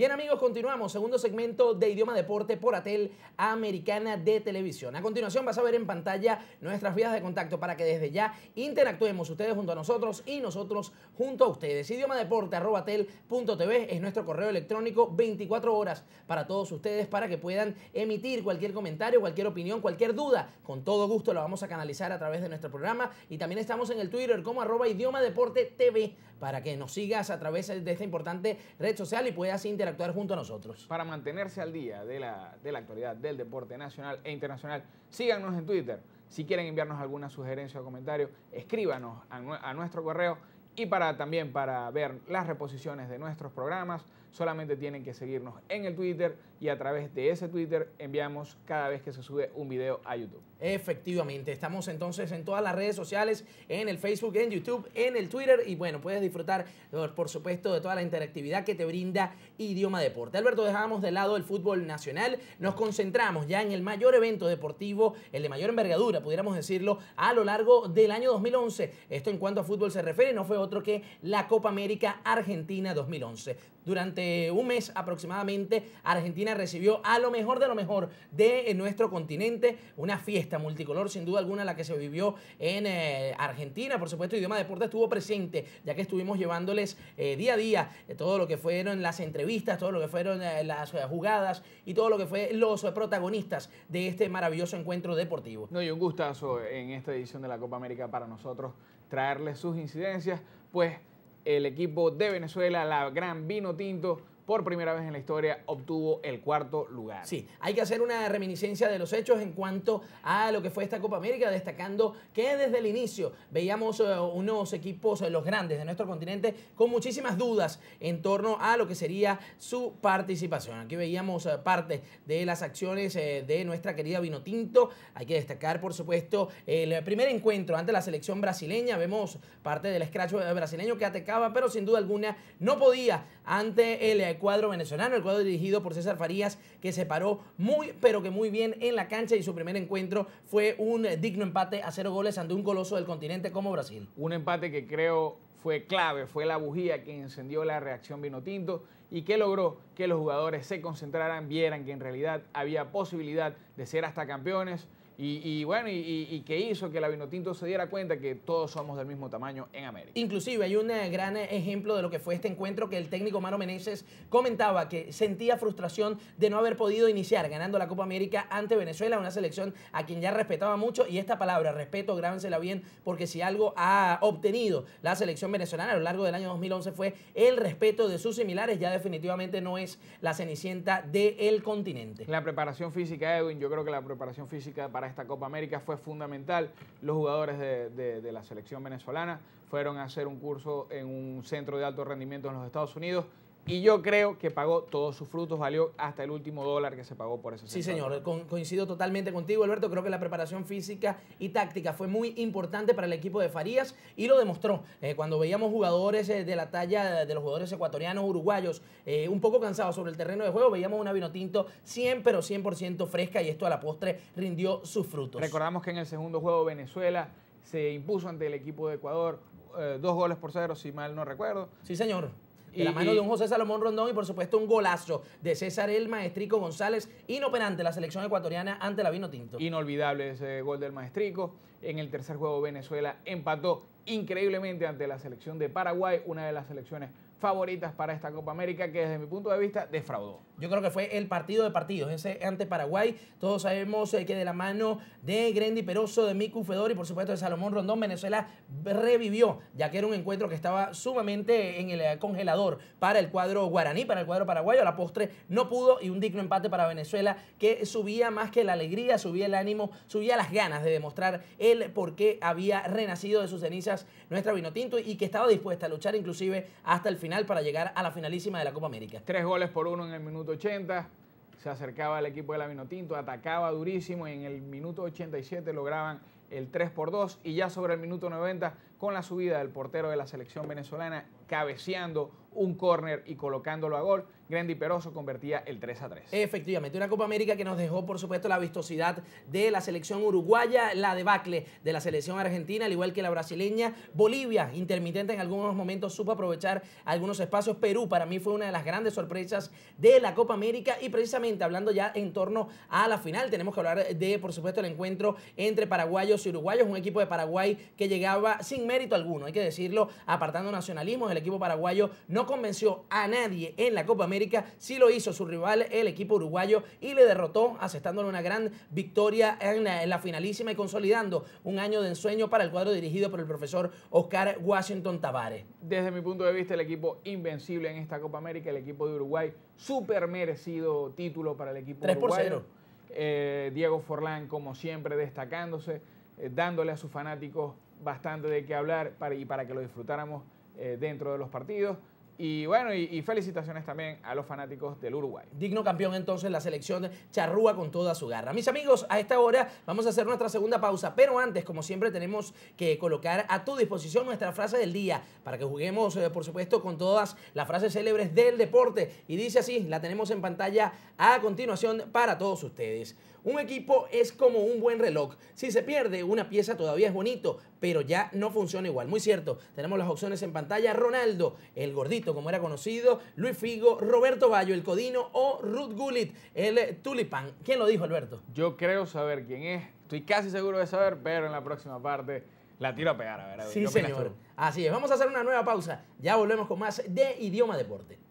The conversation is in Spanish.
Bien amigos, continuamos. Segundo segmento de Idioma Deporte por Atel Americana de Televisión. A continuación vas a ver en pantalla nuestras vías de contacto para que desde ya interactuemos ustedes junto a nosotros y nosotros junto a ustedes. Idiomadeporte.atel.tv es nuestro correo electrónico 24 horas para todos ustedes para que puedan emitir cualquier comentario, cualquier opinión, cualquier duda. Con todo gusto lo vamos a canalizar a través de nuestro programa y también estamos en el Twitter como arroba Idioma Deporte TV para que nos sigas a través de esta importante red social y puedas interactuar junto a nosotros. Para mantenerse al día de la, de la actualidad del deporte nacional e internacional, síganos en Twitter. Si quieren enviarnos alguna sugerencia o comentario, escríbanos a nuestro correo y para también para ver las reposiciones de nuestros programas, solamente tienen que seguirnos en el Twitter y a través de ese Twitter enviamos cada vez que se sube un video a YouTube. Efectivamente, estamos entonces en todas las redes sociales, en el Facebook, en YouTube, en el Twitter y bueno, puedes disfrutar por supuesto de toda la interactividad que te brinda Idioma Deporte. Alberto, dejamos de lado el fútbol nacional, nos concentramos ya en el mayor evento deportivo, el de mayor envergadura, pudiéramos decirlo, a lo largo del año 2011. Esto en cuanto a fútbol se refiere, no fue otro que la Copa América Argentina 2011. Durante un mes aproximadamente, Argentina recibió a lo mejor de lo mejor de eh, nuestro continente, una fiesta multicolor, sin duda alguna, la que se vivió en eh, Argentina. Por supuesto, Idioma de Deporte estuvo presente, ya que estuvimos llevándoles eh, día a día todo lo que fueron las entrevistas, todo lo que fueron las jugadas y todo lo que fue los protagonistas de este maravilloso encuentro deportivo. No, y un gustazo en esta edición de la Copa América para nosotros traerle sus incidencias, pues el equipo de Venezuela, la Gran Vino Tinto, por primera vez en la historia obtuvo el cuarto lugar. Sí, hay que hacer una reminiscencia de los hechos en cuanto a lo que fue esta Copa América, destacando que desde el inicio veíamos eh, unos equipos, eh, los grandes de nuestro continente, con muchísimas dudas en torno a lo que sería su participación. Aquí veíamos eh, parte de las acciones de nuestra querida Vinotinto. Hay que destacar, por supuesto, el primer encuentro ante la selección brasileña. Vemos parte del escracho brasileño que atacaba, pero sin duda alguna no podía ante el cuadro venezolano, el cuadro dirigido por César Farías, que se paró muy, pero que muy bien en la cancha y su primer encuentro fue un digno empate a cero goles ante un coloso del continente como Brasil. Un empate que creo fue clave, fue la bujía que encendió la reacción Vinotinto. ¿Y que logró? Que los jugadores se concentraran, vieran que en realidad había posibilidad de ser hasta campeones. Y, bueno, y, que hizo que la Vinotinto se diera cuenta que todos somos del mismo tamaño en América. Inclusive hay un eh, gran eh, ejemplo de lo que fue este encuentro que el técnico Mano Meneses comentaba que sentía frustración de no haber podido iniciar ganando la Copa América ante Venezuela, una selección a quien ya respetaba mucho. Y esta palabra, respeto, grábensela bien, porque si algo ha obtenido la selección venezolana a lo largo del año 2011 fue el respeto de sus similares. Ya de definitivamente no es la cenicienta del continente. La preparación física, Edwin, yo creo que la preparación física para esta Copa América fue fundamental. Los jugadores de, la selección venezolana fueron a hacer un curso en un centro de alto rendimiento en los Estados Unidos y yo creo que pagó todos sus frutos, valió hasta el último dólar que se pagó por eso. Sí, señor, coincido totalmente contigo, Alberto. Creo que la preparación física y táctica fue muy importante para el equipo de Farías y lo demostró. Eh, cuando veíamos jugadores eh, de la talla de los jugadores ecuatorianos, uruguayos, eh, un poco cansados sobre el terreno de juego, veíamos una Vinotinto 100, pero 100% fresca y esto a la postre rindió sus frutos. Recordamos que en el segundo juego Venezuela se impuso ante el equipo de Ecuador dos goles por cero, si mal no recuerdo. Sí, señor y, la mano de un José Salomón Rondón y por supuesto un golazo de César el Maestrico González, inoperante la selección ecuatoriana ante la Vino Tinto. Inolvidable ese gol del Maestrico. En el tercer juego Venezuela empató increíblemente ante la selección de Paraguay, una de las selecciones favoritas para esta Copa América que desde mi punto de vista defraudó. Yo creo que fue el partido de partidos, ese ante Paraguay. Todos sabemos eh, que de la mano de Grendi Peroso, de Miku Fedor y por supuesto de Salomón Rondón, Venezuela revivió, ya que era un encuentro que estaba sumamente en el eh, congelador para el cuadro guaraní, para el cuadro paraguayo. A la postre no pudo y un digno empate para Venezuela que subía más que la alegría, subía el ánimo, subía las ganas de demostrar el por qué había renacido de sus cenizas nuestra Vinotinto y que estaba dispuesta a luchar inclusive hasta el final para llegar a la finalísima de la Copa América. Tres goles por uno en el minuto 80. Se acercaba el equipo de la Minotinto atacaba durísimo y en el minuto 87 lograban el 3 por 2 y ya sobre el minuto 90 con la subida del portero de la selección venezolana, cabeceando un córner y colocándolo a gol. Grandi Peroso convertía el 3 a 3. Efectivamente, una Copa América que nos dejó, por supuesto, la vistosidad de la selección uruguaya, la debacle de la selección argentina, al igual que la brasileña. Bolivia, intermitente en algunos momentos, supo aprovechar algunos espacios. Perú, para mí, fue una de las grandes sorpresas de la Copa América. Y precisamente hablando ya en torno a la final, tenemos que hablar de, por supuesto, el encuentro entre paraguayos y uruguayos. Un equipo de Paraguay que llegaba sin mérito alguno, hay que decirlo, apartando nacionalismos, el equipo paraguayo no convenció a nadie en la Copa América, sí lo hizo su rival, el equipo uruguayo, y le derrotó, aceptándole una gran victoria en la, finalísima y consolidando un año de ensueño para el cuadro dirigido por el profesor Oscar Washington Tavares. Desde mi punto de vista, el equipo invencible en esta Copa América, el equipo de Uruguay, súper merecido título para el equipo uruguayo. 0. Eh, Diego Forlán, como siempre, destacándose, eh, dándole a sus fanáticos bastante de qué hablar y para que lo disfrutáramos eh, dentro de los partidos. Y bueno, y, felicitaciones también a los fanáticos del Uruguay. Digno campeón entonces la selección charrúa con toda su garra. Mis amigos, a esta hora vamos a hacer nuestra segunda pausa, pero antes, como siempre, tenemos que colocar a tu disposición nuestra frase del día para que juguemos, eh, por supuesto, con todas las frases célebres del deporte. Y dice así, la tenemos en pantalla a continuación para todos ustedes. Un equipo es como un buen reloj. Si se pierde una pieza todavía es bonito, pero ya no funciona igual. Muy cierto, tenemos las opciones en pantalla. Ronaldo, el gordito, como era conocido, Luis Figo, Roberto Bayo, el Codino o Ruth Gullit, el Tulipán. ¿Quién lo dijo, Alberto? Yo creo saber quién es. Estoy casi seguro de saber, pero en la próxima parte la tiro a pegar, a ver. Sí, señor. Así es, vamos a hacer una nueva pausa. Ya volvemos con más de Idioma Deporte.